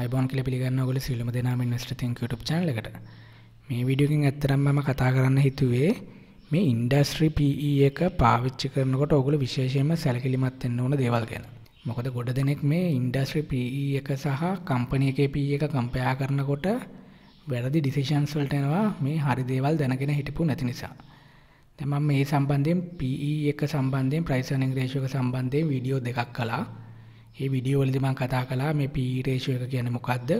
අයිබෝන් කල පිගන්න ගොල සිල්ලම දෙනම ස්ටතින් ුටප් චලකට මේ විඩියකින් ඇත්තරම්ම කතා කරන්න හිතුවේ මේ ඉන්ඩස්ට්‍රී පී e එක පාවිච්චි කරනකොට ඔගුල විශේෂයම සැලකිලිමත්වෙන්න ඕන දේවල් ගැන මොකද ගොඩ දෙනෙක් මේ ඉන්ඩස්ට්‍රී පී e එක සහ කම්පනය e එක පී එක කම්පයා කරනකොට වැරදි ඩිසිෂන්ස් වලටනවා මේ හරි දේවල් දැනගෙන හිටපු නැති නිසා තැමම් මේ සම්බන්ධයෙන් පී එක සම්බන්ධයෙන් ප්‍රයිසනං ග්‍රේෂක සම්බන්ධය විඩියෝ දෙකක් කලා ඒ වීඩියෝ වලදී මම කතා කළා මේ PE ratio එක කියන්නේ මොකද්ද?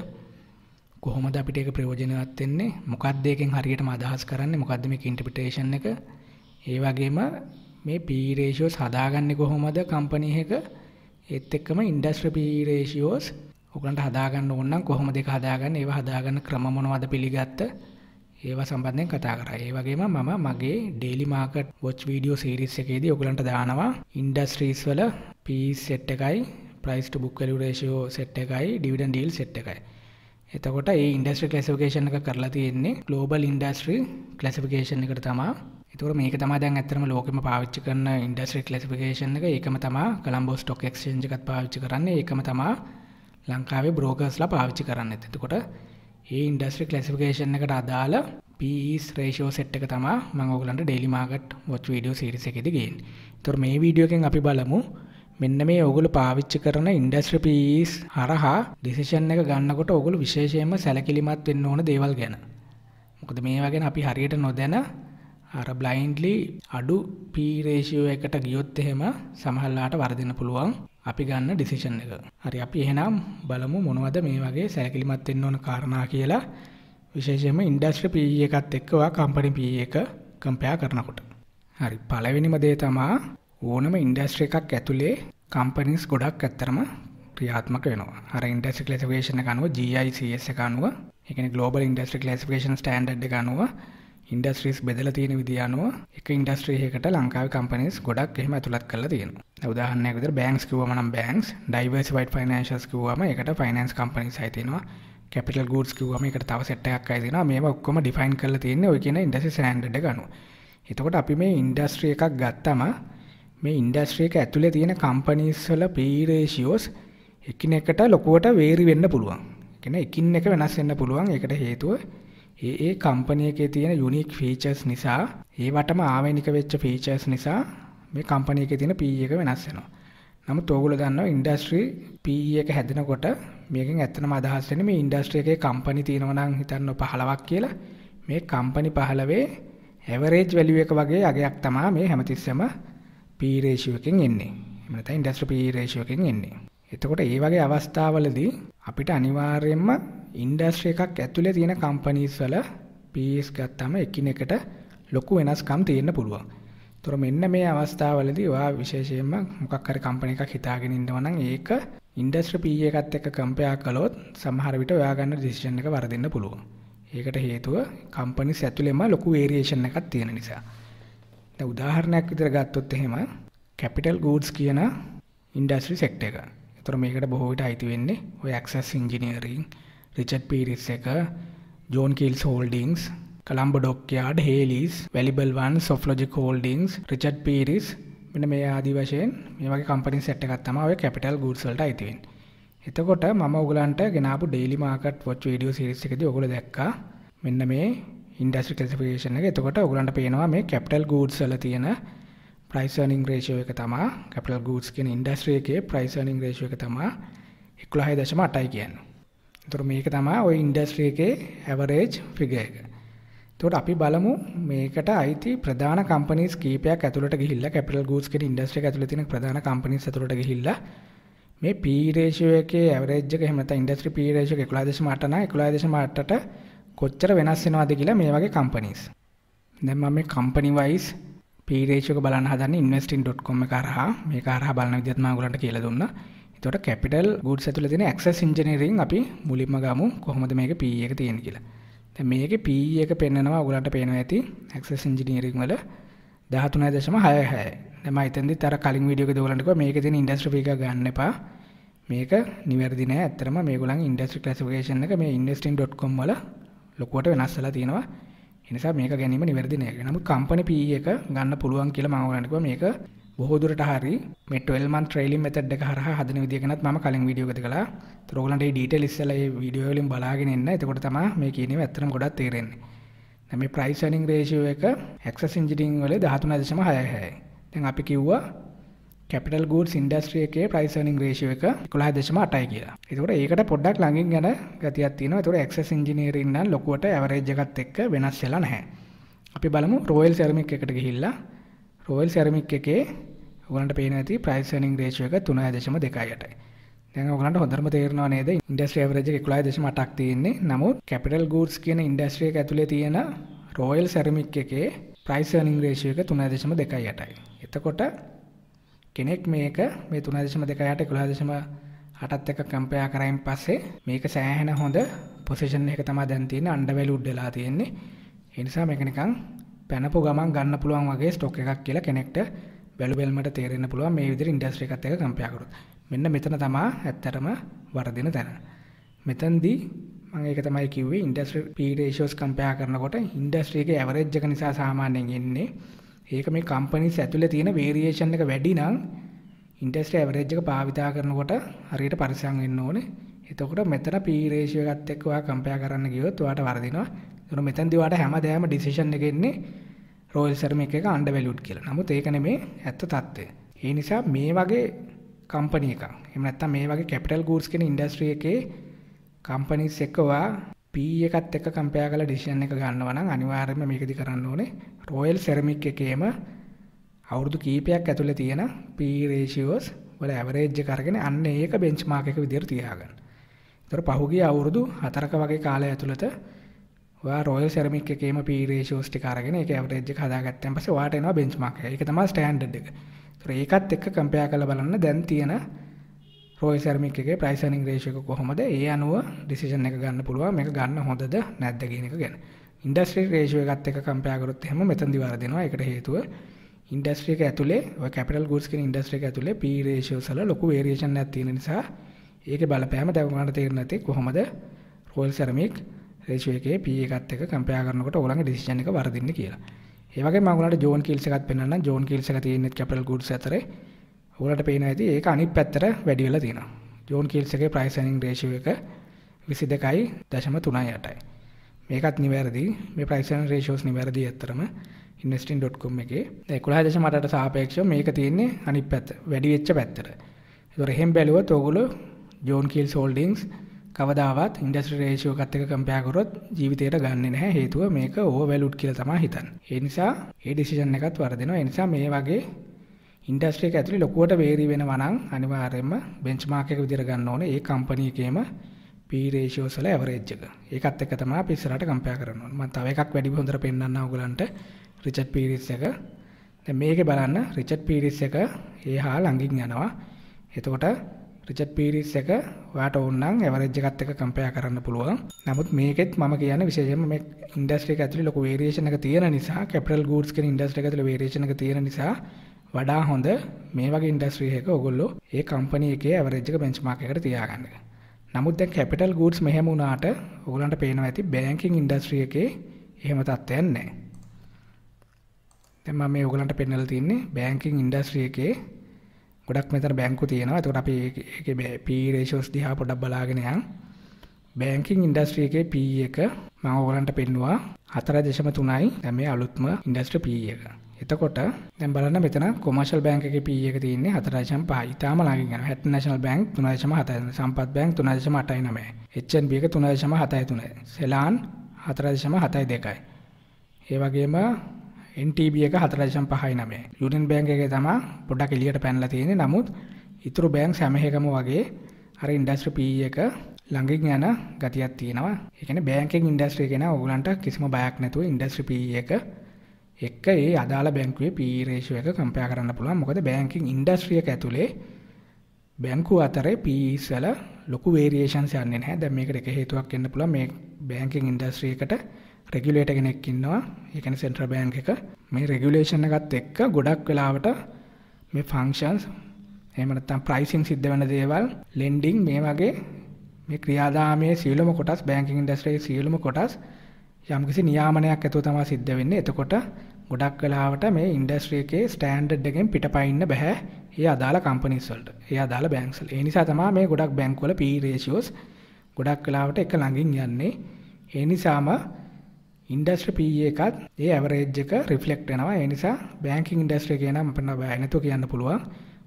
කොහොමද අපිට ඒක ප්‍රයෝජනවත් වෙන්නේ? මොකද්ද ඒකෙන් හරියටම අදහස් කරන්නේ? මොකද්ද මේක ඉන්ටර්ප්‍රිටේෂන් එක? ඒ වගේම මේ PE ratios හදාගන්නේ කොහොමද කම්පැනි එක? ඒත් එක්කම ඉන්ඩස්ට්‍රි PE ratios ඔයගලන්ට හදාගන්න ඕන නම් කොහොමද ඒක හදාගන්නේ? ඒව හදාගන්න ක්‍රම මොනවද පිළිගත්ත? ඒවා සම්බන්ධයෙන් කතා කරා. ඒ වගේම මම මගේ daily market watch video series එකේදී ඔයගලන්ට දානවා ඉන්ඩස්ට්‍රීස් වල PE set එකයි ප්‍රයිස්ට බුක් වැලු රේෂෝ සෙට් එකයි ඩිවිඩන් ඩීල් සෙට් එකයි එතකොට ඒ ඉන්ඩස්ට්‍රි කලසිකේෂන් එක කරලා තියෙන්නේ ගලෝබල් ඉන්ඩස්ට්‍රී කලසිකේෂන් එකට තමා තුර මේක තම දැන් ඇතරම ලෝකම පාවිච්චි කරන ඉන්ඩස්ට්‍රි කලසිකේෂන් එක ඒකම තමා කළම්බෝ ස්ටොක් ක්ෂේජ එකත් පාවිච්චි කරන්නේ ඒකම තමා ලංකාවේ බ්‍රෝගස්ලා පාවිච්චි කරන්න එතකොට ඒ ඉන්ඩස්ට්‍රි කලසිකේෂන් එකට අදාළ පිස් රේෂෝ සෙට් එක තමා මංගෝගලන්ට ඩෙලි මාගට් ොච් වීඩියෝ සිරිස එකෙදගෙන් තුොර මේ වීඩියෝකෙන් අපි බලමු මෙන්න මේ ඔගොලු පාවිච්චි කරන ඉන්ඩස්ට්‍රි පීස් හරහා ඩිසිෂන් එක ගන්නකොට ඔගොලු විශේෂයෙන්ම සැලකිලිමත් වෙන්න ඕන දේවල් ගැන. මොකද මේ වගේ අපි හරියට නොදැන අර බ්ලයින්ඩ්ලි අඩු පීරේෂියෝ එකට ගියොත් එහෙම සමහල්ලාට වර්දින පුළුවන් අපි ගන්න ඩිසිෂන් එක. හරි අපි එහෙනම් බලමු මොනවද මේ වගේ සැලකිලිමත් වෙන්න ඕන කාරණා කියලා විශේෂයෙන්ම ඉන්ඩස්ට්‍රි PE එකත් එක්කවා කම්පැනි PE එක කම්පෙයා කරනකොට. හරි පළවෙනිම දේ තමා ඕනම ඉන්ඩස්ට්‍ර එකක් ඇතුළේ කම්පනිස් ගොඩක් ඇත්තරම ක්‍රියාත්මක වෙනවා අර ඉන්ඩස්ට්‍රි ලසිවේෂන අනුව GICS අනුව එක ගලෝබල් ඉන්ඩස්ට්‍රික් ලසිවේෂන් ටන්ඩ් ගනුව ඉන්ඩස්ට්‍රීස් බෙදල තියෙන විදිියනුව එක ඉන්ඩස්ට්‍රීහකට ලංකාව කම්පනිස් ගොඩක් එහෙම ඇතුළත් කල තියෙන උදාහන්න විද බෑන්ස් කිවමනම් බෑන්ස් ඩයිවර්ස් වයිට ෆනන්ශස් කිවම එකට ෆනන්ස් කම්පනිස් අයිතිවා කැපිටල් ගඩස් කිවම එකට තව සට්ටයක් අයිතින මේ ඔක්කොම ඩිෆයින් කල තියන්නේ ඔය කියන ඉඩසි සෑන්ඩ ගනු එතකොට අපි මේ ඉන්ඩස්ට්‍රිය එකක් ගත්තම මේ ඉන්ඩස්ට්‍රි එක ඇතුලේ තියෙන කම්පනීස් වල පී රේෂියෝස් එකිනෙකට ලොකුවට වේරි වෙන්න පුළුවන්. කියන්නේ එකින් එක වෙනස් වෙන්න පුළුවන්. ඒකට හේතුව ඒ ඒ කම්පැනි එකේ තියෙන යුනික් ෆීචර්ස් නිසා ඒවටම ආවේනික වෙච්ච ෆීචර්ස් නිසා මේ කම්පැනි එකේ තියෙන PE එක වෙනස් වෙනවා. නමුත් ඕගොල්ලෝ දන්නවා ඉන්ඩස්ට්‍රි PE එක හැදෙනකොට මේකෙන් ඇත්තම අදහස් වෙන්නේ මේ ඉන්ඩස්ට්‍රි එකේ කම්පැනි තියෙනවා නම් හිතන්න 15ක් කියලා. මේ කම්පැනි 15 ඇවරේජ් වැලියු එක වගේ අගයක් තමයි මේ හැමතිස්සෙම P ratio එකෙන් එන්නේ. එහෙම නැත්නම් ඉන්ඩස්ට්‍රි P ratio එකෙන් එන්නේ. එතකොට ඒ වගේ අවස්ථාවලදී අපිට අනිවාර්යයෙන්ම ඉන්ඩස්ට්‍රි එකක් ඇතුලේ තියෙන කම්පැනිස් වල PS ගත්තම එකිනෙකට ලොකු වෙනස්කම් තියෙන්න පුළුවන්. ඒතර මෙන්න මේ අවස්ථාවලදී ඔයා විශේෂයෙන්ම මොකක් හරි කම්පැනි එකක් හදාගෙන ඉන්නවා නම් ඒක ඉන්ඩස්ට්‍රි P එකත් එක්ක කම්පෙයා කළොත් සමහර විට ඔයා ගන්න ඩිසිෂන් එක වරදින්න පුළුවන්. ඒකට හේතුව කම්පැනිස් ඇතුලේම ලොකු වේරියේෂන් එකක් තියෙන නිසා. දැන් උදාහරණයක් විදිහට ගත්තොත් එහෙම කැපිටල් ගූඩ්ස් කියන ඉන්ඩස්ට්‍රි සෙක්ටර් එක. ඒතර මේකට බොහෝ විට අයිති වෙන්නේ ඔය ඇක්සස් ඉන්ජිනියරින්, රිචඩ් පීරිස් එක, John Keells holdings, Colombo dockyard, Hayleys, Vallibel one, Softlogic holdings, Richard Pieris මෙන්න මේ ආදී වශයෙන් මේ වගේ කම්පැනි සෙට් එකක් තමයි ඔය කැපිටල් ගූඩ්ස් වලට අයිති වෙන්නේ. එතකොට මම ඔයගලන්ට ගෙනාපු daily market watch video series එකේදී ඔයගොල්ලෝ දැක්කා මෙන්න මේ ඉන්ඩස්ට්‍රි කැසිෆිකේෂන් එක. එතකොට ඔයගලන්ට පේනවා මේ කැපිටල් ගුඩ්ස් වල තියෙන ප්‍රයිස් earning ratio එක තමයි කැපිටල් ගුඩ්ස් කියන ඉන්ඩස්ට්‍රි එකේ ප්‍රයිස් earning ratio එක තමයි 11.8යි කියන්නේ. එතකොට මේක තමයි ওই ඉන්ඩස්ට්‍රි එකේ average figure එක. එතකොට අපි බලමු මේකට අයිති ප්‍රධාන කම්පනීස් කීපයක් ඇතුළට ගිහිල්ලා කැපිටල් ගුඩ්ස් කියන ඉන්ඩස්ට්‍රි එක ඇතුළේ තියෙන ප්‍රධාන කම්පනීස් ඇතුළට ගිහිල්ලා මේ P රේෂියෝ එකේ ඇවරේජ් එක එහෙම නැත්නම් ඉන්ඩස්ට්‍රි P රේෂියෝ එක 11.8 නම් 11.8ට කොච්චර වෙනස් වෙනවද කියලා මේ වගේ කම්පනීස්. දැන් මම මේ කම්පනි වයිස් පී රේෂියෝ එක බලන්න හදන්නේ investing.com එක හරහා මේක හරහා බලන විදිහත් මම ඔයගලන්ට කියලා දුන්නා. එතකොට කැපිටල් ගුඩ්ස් ඇතුළේ තියෙන ඇක්සස් ඉන්ජිනේරින් අපි මුලින්ම ගමු කොහොමද මේක PE එක තියෙන්නේ කියලා. දැන් මේකේ PE එක පෙන්නනවා ඔයගලන්ට පේනවා ඇති ඇක්සස් ඉන්ජිනේරින් වල 13.66. දැන් මම හිතන්නේ අර කලින් වීඩියෝ එකේ ඔයගලන්ට කිව්වා මේකේ තියෙන ඉන්ඩස්ට්‍රි ෆී එක ගන්න එපා. මේක නිවැරදි නෑ ඇත්තටම මේගොල්ලන් ඉන්ඩස්ට්‍රි ක්ලාසිෆිකේෂන් එක මේ investing.com වල ලොකුවට වෙනස් වෙලා තියෙනවා. ඒ නිසා මේක ගැනීම නිවැරදි නෑ. නමුත් කම්පැනි PE එක ගන්න පුළුවන් කියලා මම ඔයාලට කිව්වා මේක බොහෝ දුරට හරි මේ 12 month trailing method එක හරහා හදන විදිය ගැනත් මම කලින් වීඩියෝ එකද කළා. ඒතර ඔයගලන්ට මේ ඩීටේල් ඉස්සලා මේ වීඩියෝ වලින් බලාගෙන ඉන්න. එතකොට තමයි මේ කියන ඒවා ඇත්තටම ගොඩක් තේරෙන්නේ. දැන් මේ price earning ratio එක access engineering වල 13.6යි. දැන් අපි කිව්වා කැපිටල් ගුඩ් ඉන්ඩස්ට්‍රිය එකේ ප්‍රයිසනින් රේෂය එක කොළහ දෙශම අටයි කියලා එතකට ඒකට පොඩ්ඩක් ලඟින් ගැන ගතියත්තින තුර එක්ස ඉංජිනීරන්න ලොකුවට ඇවරේජගත් එක් වෙනස් වෙලා නැහැ අපි බලමු රෝයල් සැරමික් එකට ගිහිල්ලා රෝයල් සැරමික් එකේ ගලට පේන ඇති ප්‍රයිසනින් රේෂය එක තුන දෙශම දෙකයටයි ගලට හොඳරම තේරනවා නේද ඉන්ඩස්ට්‍රිය වරජ කුලා දෙශම අටක් තියෙන්නේ නමුත් කැපිටල් ගූඩ්ස් කියන ඉන්ඩස්ට්‍රිය ඇතුළේ තියෙන රෝයල් සැරමික් එකේ ප්‍රයිසනිං රේෂය එක තුන දෙශම දෙකයි යටයි එතකොට කෙනෙක් මේක මේ 3.26 11.8ත් එක්ක කම්පෙයා කරායින් පස්සේ මේක සෑහෙන හොඳ පොසිෂන් එකක තමයි දැන් තියෙන්නේ අන්ඩර්වැලියුඩ් වෙලා තියෙන්නේ. ඒ නිසා මේක නිකන් පැනපු ගමන් ගන්න පුළුවන් වගේ ස්ටොක් එකක් කියලා කෙනෙක්ට බැලු බැලමට තේරෙන්න පුළුවන් මේ විදිහට ඉන්ඩස්ට්‍රි එකත් එක්ක කම්පෙයා කරොත්. මෙන්න මෙතන තමයි ඇත්තටම වර්ධින තැන. මෙතෙන්දී මම ඒක තමයි කිව්වේ ඉන්ඩස්ට්‍රි පී රේෂියෝස් කම්පෙයා කරනකොට ඉන්ඩස්ට්‍රි එකේ ඇවරේජ් එක නිසා සාමාන්‍යයෙන් එන්නේ ඒක මේ කම්පැනිස් ඇතුලේ තියෙන වේරියේෂන් එක වැඩි නම් ඉන්ඩස්ට්‍රි ඇවරේජ් එක භාවිතා කරනකොට හරියට පරිසම් වෙන්න ඕනේ. එතකොට මෙතන P රේෂියෝ එකත් එක්ක ඔයා කම්පයර් කරන්න ගියොත් ඔයාට වරදිනවා. ඒතර මෙතනදී ඔයාට හැමදාම ඩිසිෂන් එක එන්නේ රෝල් සර්මික් එක අන්ඩර් වැලියුඩ් කියලා. නමුත් ඒක නෙමේ ඇත්ත తත්වය. ඒ නිසා මේ වගේ කම්පැනි එකක්. එහෙම නැත්නම් මේ වගේ කැපිටල් ගුඩ්ස් කියන ඉන්ඩස්ට්‍රි එකේ කම්පැනිස් එක්ක ඔයා P එකත් එක්ක කම්පයර් කරලා ඩිසිෂන් එක ගන්නවා නම් අනිවාර්යයෙන්ම මේකදි කරන්න ඕනේ Royal Ceramic එකේම අවුරුදු කීපයක් ඇතුළේ තියෙන P ratios වල average එක අරගෙන අන්න ඒක benchmark එක විදිහට තියාගන්න. ඒතර පහුගිය අවුරුදු 4ක වගේ කාලය ඇතුළත ඔයා Royal Ceramic එකේම P ratios ටික අරගෙන ඒකේ average එක හදාගත්තන් පස්සේ ඔයාට එනවා benchmark එක. ඒක තමයි standard එක. ඒතර ඒකත් එක්ක compare කරලා බලන්න දැන් තියෙන ෆෝයිස් සෙරමික් එකේ ප්‍රයිස් අර්නින් රේෂියෝ එක කොහොමද? ඒ අනුව ඩිසිෂන් එක ගන්න පුළුවන් මේක ගන්න හොඳද නැද්ද කියන එක ගැන. ඉන්ඩස්ට්‍රි රේෂියෝ එකත් එක්ක කම්පයර් කරොත් එහෙම මෙතනදි වරදිනවා. ඒකට හේතුව ඉන්ඩස්ට්‍රි එක ඇතුලේ ඔය කැපිටල් ගුඩ්ස් කියන ඉන්ඩස්ට්‍රි එක ඇතුලේ P රේෂියෝස් වල ලොකු වේරියේෂන් එකක් තියෙන නිසා ඒකේ බලපෑම දැන් උනාට තේරෙන්නේ නැති කොහොමද රෝල් සෙරමික් රේෂියෝ එකේ P එකත් එක්ක කම්පයර් කරනකොට ඔයගොල්ලන්ගේ ඩිසිෂන් එක වරදින්නේ කියලා. ඒ වගේ මම ඔයාලට ජෝන් කීල්ස් එකත් පෙන්නන්නම්. ජෝන් කීල්ස් එක තියෙන්නේ කැපිටල් ගුඩ්ස් අතරේ ඔයාලට පේනවා ඇති ඒක අනිත් පැත්තට වැඩි වෙලා තියෙනවා. ජෝන් කීල්ස් එකේ ප්‍රයිස් earning ratio එක 22.38යි. මේකත් නිවැරදි. මේ ප්‍රයිස් earning ratios නිවැරදි ඇත්තරම investing.com එකේ 11.8ට සාපේක්ෂව මේක තියෙන්නේ අනිත් පැත්ත වැඩි වෙච්ච පැත්තට. ඒතොර එහෙන් බැලුවොත් ඔයගොල්ලෝ ජෝන් කීල්ස් holdings කවදාවත් ඉන්ඩස්ට්‍රි රේෂියෝ එකත් එක්ක කම්පෙයාර් කරොත් ජීවිතයට ගන්නෙ නැහැ හේතුව මේක ඕවර් වැලුඩ් කියලා තමයි හිතන්නේ. ඒ නිසා ඒ ඩිසිෂන් එකත් වර්ධිනවා. ඒ නිසා මේ වගේ ඉන්ඩස්ට්‍රි එක ඇතුලේ ලොකුවට වේරි වෙනවා නම් අනිවාර්යයෙන්ම බෙන්ච්මාර්ක් එක විදිහට ගන්න ඕනේ ඒ කම්පැනි එකේම P ratios වල average එක. ඒකත් එක්ක තමයි අපි ඉස්සරහට compare කරන්න ඕනේ. මම තව එකක් වැඩි හොඳට පෙන්නන්න ඕගලන්ට රිචඩ් පීරිස් එක. දැන් මේකේ බලන්න රිචඩ් පීරිස් එක එහා ළඟින් යනවා. එතකොට රිචඩ් පීරිස් එක ඔයාට ඕන නම් average එකත් එක්ක compare කරන්න පුළුවන්. නමුත් මේකෙත් මම කියන්නේ විශේෂයෙන්ම මේ ඉන්ඩස්ට්‍රි එක ඇතුලේ ලොකු variation එක තියෙන නිසා capital goods කියන ඉන්ඩස්ට්‍රි එක ඇතුලේ variation එක තියෙන නිසා වඩා හොඳ මේ වගේ ඉන්ඩස්ට්‍රී එකක ඔයගොල්ලෝ ඒ කම්පැනි එකේ ඇවරේජ් එක බෙන්ච්මාර්ක් එකට තියාගන්න. නමුත් දැන් කැපිටල් ගුඩ්ස් මෙහෙම වුණාට ඔයගලන්ට පේනවා ඇති බැංකින් ඉන්ඩස්ට්‍රී එකේ එහෙම තත්ත්වයක් නැහැ. දැන් මම මේ ඔයගලන්ට පෙන්නලා තින්නේ බැංකින් ඉන්ඩස්ට්‍රී එකේ ගොඩක් මෙතන බැංකු තියෙනවා. ඒකට අපි ඒකේ PE ratios දිහා පොඩ්ඩක් බලාගෙන යන්. බැංකින් ඉන්ඩස්ට්‍රී එකේ PE එක මම ඔයගලන්ට පෙන්නවා 4.3යි. දැන් මේ අලුත්ම ඉන්ඩස්ට්‍රී PE එක. එතකොට දැන් බලන්න මෙතන කොමර්ෂල් බැංක් එකේ PE එක තියෙන්නේ 4.5. ඊටාම ළඟින් යනවා. Hatton National Bank 3.7. සම්පත් බැංක් 3.89. HNB එක 3.73. සෙලාන් 4.72යි. ඒ වගේම NTB එක 4.59. Union Bank එකේ තමයි පොඩක් එළියට පැනලා තියෙන්නේ. නමුත් ඉතුරු බැංක් හැම එකම වගේ අර ඉන්ඩස්ට්‍රි PE එක ළඟින් යන ගතියක් තියෙනවා. ඒ කියන්නේ බැංකින් ඉන්ඩස්ට්‍රි එක ගැන ඕගලන්ට කිසිම බයක් නැතුව ඉන්ඩස්ට්‍රි PE එක එක්ක ඒ අදාළ බැංකුවේ PE රේෂියෝ එක කම්පයර් කරන්න පුළුවන්. මොකද බැංකින් ඉන්ඩස්ට්‍රි එක ඇතුලේ බැංකු අතරේ PE වල ලොකු වේරියේෂන්ස් යන්නේ නැහැ. දැන් මේකට එක හේතුවක් වෙන්න පුළුවන් මේ බැංකින් ඉන්ඩස්ට්‍රි එකට රෙගියුලේටර් කෙනෙක් ඉන්නවා. ඒ කියන්නේ සෙන්ට්‍රල් බැංක් එක. මේ රෙගියුලේෂන් එකත් එක්ක ගොඩක් වෙලාවට මේ ෆංක්ෂන්ස් එහෙම නැත්නම් ප්‍රයිසිං සිද්ධ වෙන දේවල් ලෙන්ඩින් මේ වගේ මේ ක්‍රියාදාමයේ සියලුම කොටස් බැංකින් ඉන්ඩස්ට්‍රියේ සියලුම කොටස් යම්කිසි නියාමනයක් ඇතුව තමයි සිද්ධ වෙන්නේ. එතකොට ගොඩක් වෙලාවට මේ ඉන්ඩස්ට්‍රි එකේ ස්ටෑන්ඩඩ් එකෙන් පිටපයින්න බෑ. ඒ අදාළ කම්පනීස් වලට. ඒ අදාළ බැංක්ස් වල. ඒ නිසා තමයි මේ ගොඩක් බැංක් වල P e ratios ගොඩක් වෙලාවට එක ළඟින් යන්නේ. ඒ නිසාම ඉන්ඩස්ට්‍රි PE එකත් ඒ ඇවරේජ් එක රිෆ්ලෙක්ට් වෙනවා. ඒ නිසා බැංකින් ඉන්ඩස්ට්‍රි එකේ නම් අපිට බෑ නැතුව කියන්න පුළුවන්.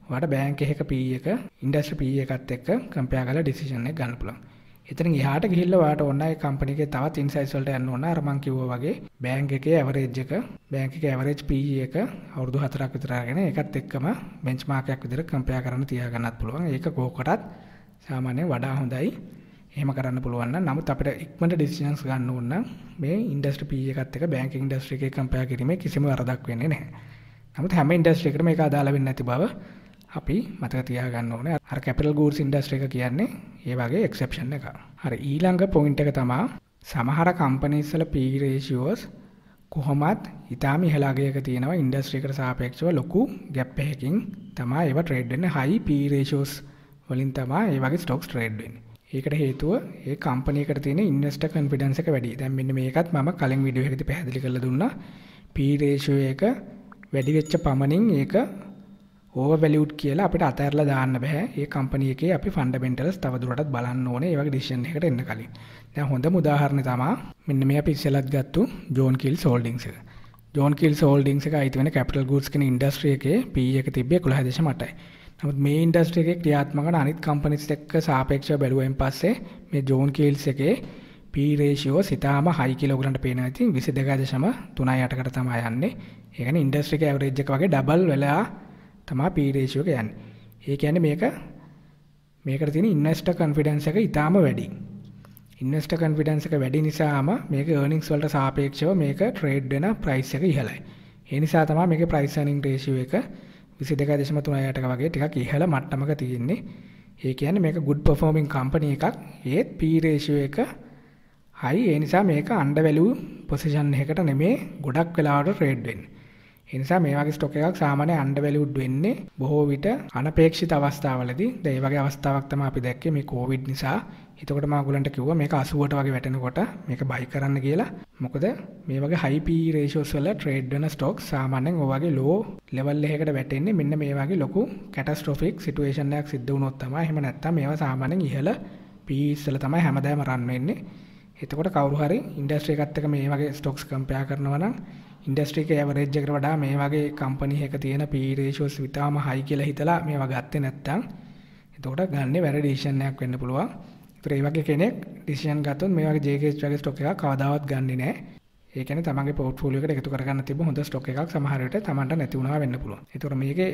ඔයාලට බැංක් එකක PE එක ඉන්ඩස්ට්‍රි PE එකත් එක්ක කම්පෙයාර් කරලා ඩිසිෂන් එක ගන්න පුළුවන්. එතනින් එහාට ගිහිල්ලා ඔයාට ඕන ඒ කම්පැනි එකේ තවත් ඉන්සයිට්ස් වලට යන්න ඕන. අර මම කිව්වා වගේ බැංක් එකේ ඇවරේජ් එක, බැංක් එකේ ඇවරේජ් PE එක අවුරුදු 4ක් විතර අරගෙන ඒකත් එක්කම බෙන්ච්මාර්ක් එකක් විතර කම්පෙයාර් කරන්න තියාගන්නත් පුළුවන්. ඒක කෝකටත් සාමාන්‍යයෙන් වඩා හොඳයි. එහෙම කරන්න පුළුවන් නම් නමුත් අපිට ඉක්මනට ඩිසිෂන්ස් ගන්න ඕන නම් මේ ඉන්ඩස්ට්‍රි PE එකත් එක්ක බැංකින් ඉන්ඩස්ට්‍රි එකේ කම්පෙයාර් කිරීමේ කිසිම වරදක් වෙන්නේ නැහැ. නමුත් හැම ඉන්ඩස්ට්‍රි එකකටම ඒක අදාළ වෙන්නේ නැති බව අපි මතක තියාගන්න ඕනේ අර කැපිටල් ගුඩ්ස් ඉන්ඩස්ට්‍රි එක කියන්නේ ඒ වගේ එක්සෙප්ෂන් එකක්. හරි ඊළඟ පොයින්ට් එක තමයි සමහර කම්පනීස් වල P ratios කොහොමත් ඊටාම ඉහළ අගයක තියෙනවා ඉන්ඩස්ට්‍රි එකට සාපේක්ෂව ලොකු ગેප් එකකින් තමයි ඒවා ට්‍රේඩ් වෙන්නේ high P ratios වලින් තමයි ඒ වගේ stocks trade වෙන්නේ. ඒකට හේතුව ඒ කම්පැනි එකට තියෙන investor confidence එක වැඩි. දැන් මෙන්න මේකත් මම කලින් වීඩියෝ එකකදී පැහැදිලි කරලා දුන්නා. P ratio එක වැඩි වෙච්ච පමණින් ඒක ඕවර් වැලියුඩ් කියලා අපිට අතහැරලා දාන්න බෑ. මේ කම්පැනි එකේ අපි ෆන්ඩමෙන්ටල්ස් තව දුරටත් බලන්න ඕනේ. ඒ වගේ ඩිසිෂන් එකකට එන්න කලින්. දැන් හොඳම උදාහරණය තමයි මෙන්න මේ අපි ඉස්සෙල්ලත් ගත්තු ජෝන් කිල්ස් හෝල්ඩින්ග්ස් එක. ජෝන් කිල්ස් හෝල්ඩින්ග්ස් එක අයිති වෙන කැපිටල් ගුඩ්ස් කියන ඉන්ඩස්ට්‍රි එකේ PE එක තිබ්බේ 11.8යි. නමුත් මේ ඉන්ඩස්ට්‍රි එකේ ක්‍රියාත්මක වන අනිත් කම්පැනිස් එක්ක සාපේක්ෂව බැලුවෙන් පස්සේ මේ ජෝන් කිල්ස් එකේ PE රේෂියෝ සිතාම හයි කියලා ඔයගලන්ට පේනවා ඉතින් 22.38කට තමයි යන්නේ. ඒ කියන්නේ ඉන්ඩස්ට්‍රි එකේ ඇවරේජ් එක වගේ ඩබල් වෙලා තමයි P ratio එක යන්නේ. ඒ කියන්නේ මේක මේකට තියෙන investor confidence එක ඊටාම වැඩි. investor confidence එක වැඩි නිසාම මේක earnings වලට සාපේක්ෂව මේක trade වෙන price එක ඉහළයි. ඒ නිසා තමයි මේකේ price earning ratio එක 22.36ට වගේ ටිකක් ඉහළ මට්ටමක තියෙන්නේ. ඒ කියන්නේ මේක good performing company එකක්. ඒත් P ratio එක high. ඒ නිසා මේක undervalue position එකකට නෙමෙයි ගොඩක් වෙලාවට trade වෙන්නේ. ඒ නිසා මේ වගේ ස්ටොක් එකක් සාමාන්‍ය අන්ඩර්වැලියුඩ් වෙන්නේ බොහෝ විට අනපේක්ෂිත අවස්ථාවලදී. දැන් මේ වගේ අවස්ථාවක් තමයි අපි දැක්කේ මේ කොවිඩ් නිසා. එතකොට මම ඔයගලන්ට කිව්වා මේක 80ට වගේ වැටෙනකොට මේක බයි කරන්න කියලා. මොකද මේ වගේ high P ratios වල trade වෙන stock සාමාන්‍යයෙන් ඔය වගේ low level එකකට වැටෙන්නේ මෙන්න මේ වගේ ලොකු catastrophic situation එකක් සිද්ධ වුණොත් තමයි. එහෙම නැත්නම් මේවා සාමාන්‍යයෙන් ඉහළ P ඉස්සල තමයි හැමදාම රන් වෙන්නේ. එතකොට කවුරු හරි ඉන්ඩස්ට්‍රි එකත් එක්ක මේ වගේ ස්ටොක්ස් කම්පෙයා කරනවා නම් ඉන්ඩස්ට්‍රි එකේ ඇවරේජ් එකට වඩා මේ වගේ කම්පනි එක තියෙන පී රේෂියෝස් විතරම හයි කියලා හිතලා මේවා ගත්තේ නැත්නම් එතකොට ගන්න වැරදි ඩිසිෂන් එකක් වෙන්න පුළුවන්. ඒත් ඒ වගේ කෙනෙක් ඩිසිෂන් ගත්තොත් මේ වගේ JKS වගේ ස්ටොක් එකක් කවදාවත් ගන්නේ නැහැ. ඒ කියන්නේ තමන්ගේ පෝර්ට්ෆෝලියෝ එකට එකතු කරගන්න තිබ්බ හොඳ ස්ටොක් එකක් සමහර විට තමන්ට නැති වුණා වෙන්න පුළුවන්. ඒතකොට මේකේ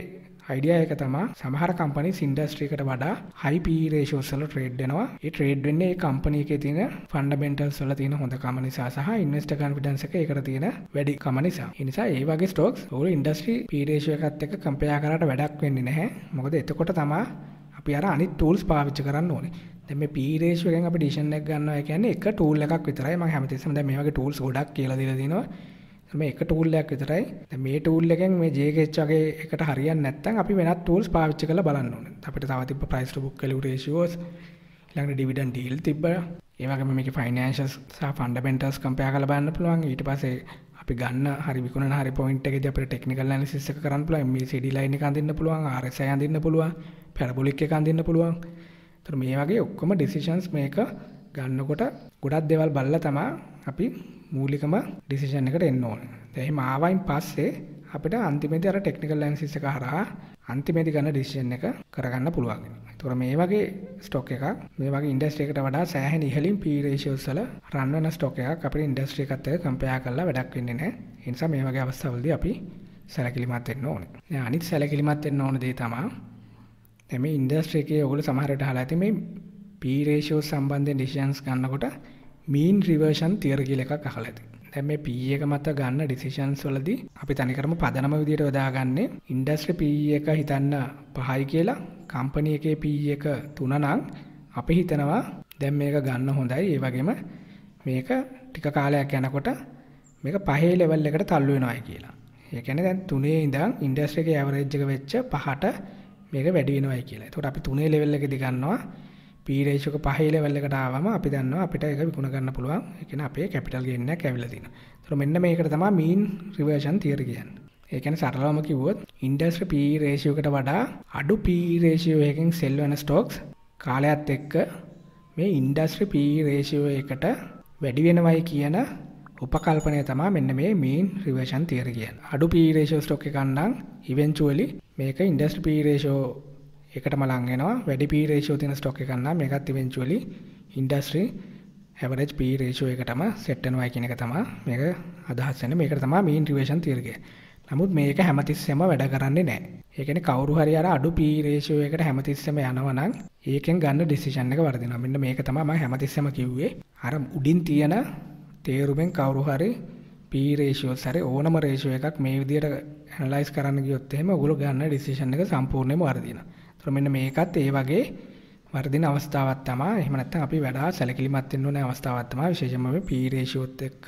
අයිඩියා එක තමයි සමහර කම්පනීස් ඉන්ඩස්ට්‍රි එකට වඩා හයි PE රේෂියෝස් වල ට්‍රේඩ් වෙනවා. ඒ ට්‍රේඩ් වෙන්නේ ඒ කම්පැනි එකේ තියෙන ෆන්ඩමෙන්ටල්ස් වල තියෙන හොඳකම නිසා සහ ඉන්වෙස්ටර් කන්ෆිඩන්ස් එක ඒකට තියෙන වැඩිකම නිසා. ඒ නිසා ඒ වගේ stocks all industry PE ratio එකත් එක්ක කම්පෙයා කරාට වැඩක් වෙන්නේ නැහැ. මොකද එතකොට තමයි අපි අර අනිත් ටූල්ස් පාවිච්චි කරන්න ඕනේ. දැන් මේ P ratio එකෙන් අපි ඩිවිෂන් එකක් ගන්නවා කියන්නේ එක ටූල් එකක් විතරයි. මම හැමතිස්සෙම දැන් මේ වගේ tools ගොඩක් කියලා දීලා තිනවා. මේ එක ටූල් එකක් විතරයි. දැන් මේ ටූල් එකෙන් මේ JKH වගේ එකට හරියන්නේ නැත්නම් අපි වෙනත් tools පාවිච්චි කරලා බලන්න ඕනේ. අපිට තව තිබ්බ price to book value ratios ඊළඟට dividend yield තිබ්බා. ඒ වගේම මේකේ financials සහ fundamentals compare කරලා බලන්න පුළුවන්. ඊට පස්සේ අපි ගන්න හරි විකුණන හරි point එකේදී අපිට technical analysis එක කරන්න පුළුවන්. MACD line එක අඳින්න පුළුවන්, RSI අඳින්න පුළුවන්, parabolic එක අඳින්න පුළුවන්. ඒතර මේ වගේ ඔක්කොම ඩිසිෂන්ස් මේක ගන්නකොට ගොඩක් දේවල් බලලා තමයි අපි මූලිකම ඩිසිෂන් එකට එන්න ඕනේ. දැන් එහෙම ආවයින් පස්සේ අපිට අන්තිමේදී අර ටෙක්නිකල් ඇනලිසිස් එක හරහා අන්තිමේදී ගන්න ඩිසිෂන් එක කරගන්න පුළුවන්. ඒතර මේ වගේ ස්ටොක් එකක් මේ වගේ ඉන්ඩස්ට්‍රි එකට වඩා සෑහෙන ඉහළින් P ratios වල රන් වෙන ස්ටොක් එකක් අපේ ඉන්ඩස්ට්‍රි එකත් එක්ක කම්පෙයාර් කරලා වැඩක් වෙන්නේ නැහැ. ඒ නිසා මේ වගේ අවස්ථාවලදී අපි සැලකිලිමත් වෙන්න ඕනේ. දැන් අනිත් සැලකිලිමත් වෙන්න ඕන දේ තමයි දැන් මේ ඉන්ඩස්ට්‍රි එකේ ඔයගොල්ලෝ සමහරට අහලා ඇති මේ P ratio සම්බන්ධයෙන් decisions ගන්නකොට mean reversion theory කියලා එකක් අහලා ඇති. දැන් මේ P එක මත ගන්න decisions වලදී අපි තනිකරම පදනම විදියට යොදාගන්නේ ඉන්ඩස්ට්‍රි P එක හිතන්න 5යි කියලා කම්පැනි එකේ P එක 3 නම් අපි හිතනවා දැන් මේක ගන්න හොඳයි. ඒ වගේම මේක ටික කාලයක් යනකොට මේක 5 level එකට තල්ලු වෙනවායි කියලා. ඒ කියන්නේ දැන් 3 ඉඳන් ඉන්ඩස්ට්‍රි එකේ average එක වෙච්ච 5ට මේක වැඩි වෙනවයි කියලා. එතකොට අපි 3 ලෙවල් එකදී ගන්නවා P රේෂියක 5 ලෙවල් එකට ආවම අපි දන්නවා අපිට ඒක විකුණ ගන්න පුළුවන්. ඒ කියන්නේ අපේ කැපිටල් ගේන් එකක් ඇවිල්ලා තිනවා. එතකොට මෙන්න මේකට තමයි mean reversion theory කියන්නේ. ඒ කියන්නේ සරලවම කිව්වොත් ඉන්ඩස්ට්‍රි P රේෂියකට වඩා අඩු P රේෂියෝ එකකින් සෙල් වෙන ස්ටොක්ස් කාලයත් එක්ක මේ ඉන්ඩස්ට්‍රි P රේෂියෝ එකට වැඩි වෙනවයි කියන උපකල්පනය තමා මෙන්න මේ මීන් රිවර්ෂන් තියර කියන් අඩු පීරේෂෝ ස්ටොක් එකන්නම් ඉවෙන්චුවලි මේක ඉන්ඩස්ට පීරේෂෝ එකට මලංගෙනවා වැඩි පීරේෂෝ තින ස්ටොක් එකන්නම් මේකත් ඉවෙන්චුවලි ඉන්ඩස්ට්‍රී හැවරජ් පීරේෂෝ එකටම සෙට්ටනවා කියන එක තමා මේක අදහස්සන මේක තමා මීන් රිවේෂන් තියරගය නමුත් මේක හැමතිස්සෙම වැඩ කරන්නේ නෑ ඒකන කවරු හරි අර අඩු පීරේෂෝ එකට හැමතිස්සම යනවනම් ඒකෙන් ගන්න ඩිසිෂන් එක වර්දිනවා මෙන්න මේක තමා මම හැමතිස්සම කිව්වේ අර උඩින් තියෙන තේරුමෙන් කවුරු හරි P රේෂියෝස් හරි ඕනම රේෂියෝ එකක් මේ විදිහට ඇනලයිස් කරන්න ගියොත් එහෙම ඔයගොල්ලෝ ගන්න ඩිසිෂන් එක සම්පූර්ණයෙන්ම වර්ධිනවා. ඒතර මෙන්න මේකත් ඒ වගේ වර්ධින අවස්ථාවක් තමයි. එහෙම නැත්නම් අපි වඩා සැලකිලිමත් වෙන්න ඕනේ අවස්ථාවක් තමයි විශේෂයෙන්ම මේ P රේෂියෝත් එක්ක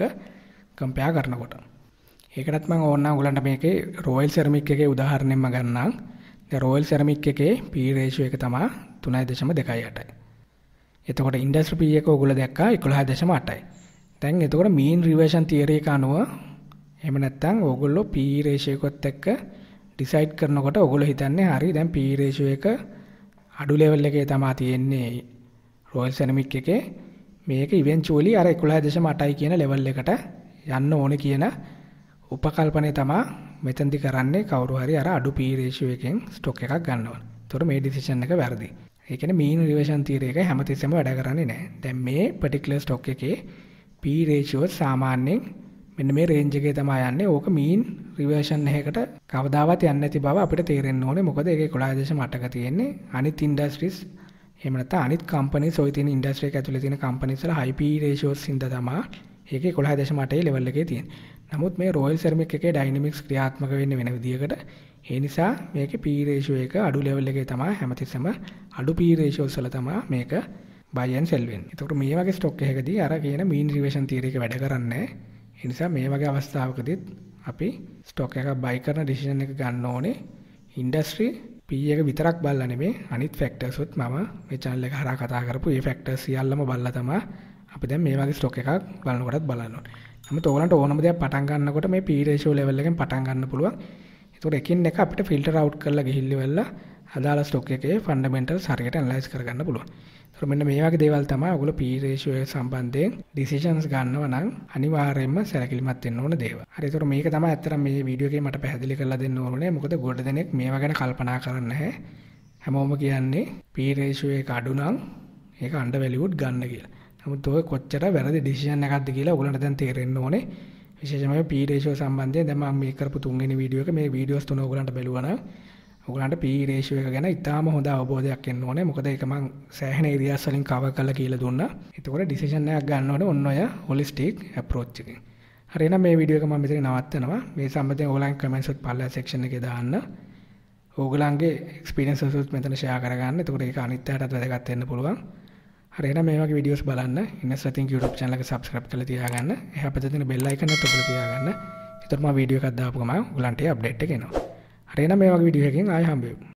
කම්පෙයාර් කරනකොට. ඒකටත් මම ඕන නම් ඔයගලන්ට මේකේ රොයල් සෙරමික් එකේ උදාහරණයෙන්ම ගන්නම්. දැන් රොයල් සෙරමික් එකේ P රේෂියෝ එක තමයි 3.28යි. එතකොට ඉන්ඩස්ට්‍රි P එක ඔයගොල්ලෝ දැක්කා 11.8යි. දැන් එතකොට මීන් රිවර්ෂන් තියරි එක අනුව එහෙම නැත්නම් ඕගොල්ලෝ P රේෂියෝකත් එක්ක ඩිසයිඩ් කරනකොට ඔගොල්ලෝ හිතන්නේ හරි දැන් P රේෂියෝ එක අඩු ලෙවල් එකේ තමයි තියෙන්නේ රොයල් සෙනමික් එකේ මේක ඉවෙන්චුවලි අර 11.8යි කියන ලෙවල් එකට යන්න ඕනේ කියන උපකල්පනය තමයි මෙතෙන්දි කරන්නේ කවුරු හරි අර අඩු P රේෂියෝ එකෙන් ස්ටොක් එකක් ගන්නවා. ඒතකොට මේ ඩිසිෂන් එක වැරදි. ඒ කියන්නේ මීන් රිවර්ෂන් තියරි එක හැමතිස්සෙම වැඩ කරන්නේ නැහැ. දැන් මේ පර්ටිකියුලර් ස්ටොක් එකේ P ratio සාමාන්‍යයෙන් මෙන්න මේ රේන්ජ් එකේ තමයි යන්නේ. ඕක මීන් රිවර්ෂන් එකකට කවදාවත් යන්නේ නැති බව අපිට තේරෙන්න ඕනේ. මොකද ඒක 11.8ක තියෙන්නේ. අනිත් ඉන්ඩස්ට්‍රීස් එහෙම නැත්නම් අනිත් කම්පනීස් ඔය තියෙන ඉන්ඩස්ට්‍රි එක ඇතුලේ තියෙන කම්පනීස් වල high P ratios හින්දා තමයි ඒක 11.8 ලෙවල් එකේ තියෙන්නේ. නමුත් මේ රොයල් සෙරමික් එකේ ඩයිනමික්ස් ක්‍රියාත්මක වෙන්නේ වෙන විදිහකට. ඒ නිසා මේකේ P ratio එක අඩු ලෙවල් එකේ තමයි හැමතිස්සම අඩු P ratios වල තමයි මේක buy and sell වෙන්නේ. ඒතකොට මේ වගේ ස්ටොක් එකකදී අර කියන mean reversion theory එක වැඩ කරන්නේ නැහැ. ඒ නිසා මේ වගේ අවස්ථාවකදීත් අපි ස්ටොක් එකක් buy කරන decision එක ගන්න ඕනේ ඉන්ඩස්ට්‍රි P එක විතරක් බලලා නෙමෙයි අනිත් ෆැක්ටර්ස් උත් මම මේ channel එක හරහා කතා කරපු මේ ෆැක්ටර්ස් සියල්ලම බලලා තමයි අපි දැන් මේ වගේ ස්ටොක් එකක් බලනකොටත් බලන්න ඕනේ. නමුත් ඕගලන්ට ඕනම දෙයක් පටන් ගන්නකොට මේ P ratio level එකෙන් පටන් ගන්න පුළුවන්. ඒතකොට එකින් එක අපිට filter out කරලා ගිහිල්ලි වෙලා අදාළ ස්ටොක් එකේ ෆන්ඩමෙන්ටල්ස් හරියට ඇනලයිස් කරගන්න පුළුවන්. ඒතර මෙන්න මේ වගේ දේවල් තමයි ඔයගොල්ලෝ P ratio එක සම්බන්ධයෙන් decisions ගන්නව නම් අනිවාර්යයෙන්ම සැලකිලිමත් වෙන්න ඕන දේවල්. හරි ඒතර මේක තමයි ඇත්තටම මේ වීඩියෝ එකේ මට පැහැදිලි කරලා දෙන්න ඕනේ. මොකද ගොඩ දෙනෙක් මේවා ගැන කල්පනා කරන්නේ නැහැ. හැමෝම කියන්නේ P ratio එක අඩු නම් ඒක undervalued ගන්න කියලා. නමුත් ඔය කොච්චර වැරදි ඩිසිෂන් එකක්ද කියලා ඔයගලන්ට දැන් තේරෙන්න ඕනේ. විශේෂයෙන්ම P ratio සම්බන්ධයෙන් දැන් මම මේ කරපු තුන්වෙනි වීඩියෝ එක මේ වීඩියෝස් තුන ඔයගලන්ට බලුවා නම් ඔයගලන්ට PE රේෂියෝ එක ගැන ඉතාම හොඳ අවබෝධයක් එන්න ඕනේ. මොකද ඒක මම සෑහෙන ඒරියාස් වලින් කවර් කරලා කියලා දුන්නා. ඒතකොට ඩිසිෂන් එකක් ගන්නකොට ඔන්න ඔය හොලිස්ටික් අප්‍රෝච් එකෙන්. හරි එහෙනම් මේ වීඩියෝ එක මම මෙතන නවත්තනවා. මේ සම්බන්ධයෙන් ඔයගලන් කමෙන්ට්ස් උත් පල්ලා සෙක්ෂන් එකේ දාන්න. ඔයගලන්ගේ එක්ස්පීරියන්සස් උත් මෙතන ෂෙයා කරගන්න. ඒතකොට ඒක අනිත් අයටත් වැදගත් වෙන්න පුළුවන්. හරි එහෙනම් මේ වගේ වීඩියෝස් බලන්න ඉන්නස් රතින් YouTube channel එක subscribe කරලා තියාගන්න. එහා පැත්තේ තියෙන bell icon එකත් ඔබලා තියාගන්න. එතකොට මම වීඩියෝ එකක් දාපු ගමන් ඔයගලන්ට ඒ අප්ඩේට් එක එනවා. හරි එහෙනම් මේ වගේ වීඩියෝ එකකින් ආයෙ හම්බ වෙමු